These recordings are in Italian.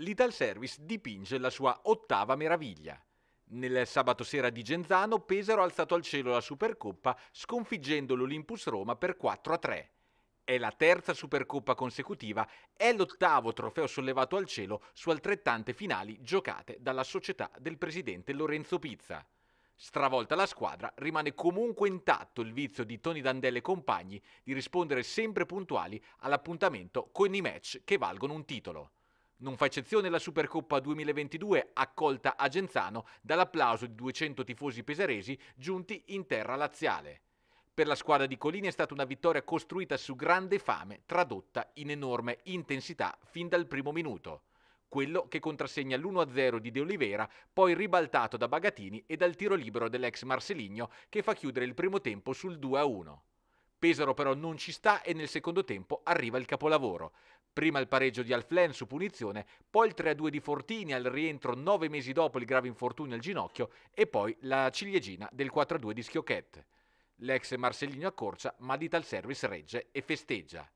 l'Ital Service dipinge la sua ottava meraviglia. Nel sabato sera di Genzano, Pesaro ha alzato al cielo la Supercoppa sconfiggendo l'Olympus Roma per 4 3. È la terza Supercoppa consecutiva, e l'ottavo trofeo sollevato al cielo su altrettante finali giocate dalla società del presidente Lorenzo Pizza. Stravolta la squadra, rimane comunque intatto il vizio di Tony Dandelle e compagni di rispondere sempre puntuali all'appuntamento con i match che valgono un titolo. Non fa eccezione la Supercoppa 2022 accolta a Genzano dall'applauso di 200 tifosi pesaresi giunti in terra laziale. Per la squadra di Colini è stata una vittoria costruita su grande fame, tradotta in enorme intensità fin dal primo minuto. Quello che contrassegna l'1-0 di De Oliveira, poi ribaltato da Bagatini e dal tiro libero dell'ex Marseligno che fa chiudere il primo tempo sul 2-1. Pesaro però non ci sta e nel secondo tempo arriva il capolavoro. Prima il pareggio di Alflen su punizione, poi il 3-2 di Fortini al rientro nove mesi dopo il grave infortunio al ginocchio e poi la ciliegina del 4-2 di Schiocchette. L'ex Marcellino accorcia, ma di tal service regge e festeggia.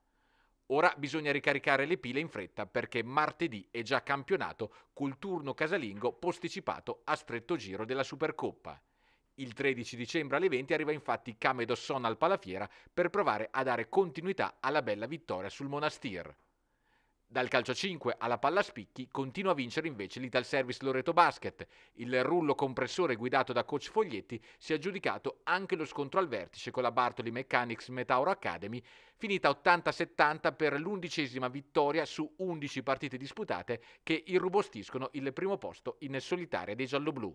Ora bisogna ricaricare le pile in fretta perché martedì è già campionato col turno casalingo posticipato a stretto giro della Supercoppa. Il 13 dicembre alle 20 arriva infatti Camedosson al Palafiera per provare a dare continuità alla bella vittoria sul Monastir. Dal calcio 5 alla palla spicchi continua a vincere invece l'Ital Service Loreto Basket. Il rullo compressore guidato da coach Foglietti si è aggiudicato anche lo scontro al vertice con la Bartoli Mechanics Metauro Academy, finita 80-70 per l'undicesima vittoria su 11 partite disputate che irrobostiscono il primo posto in solitaria dei gialloblu.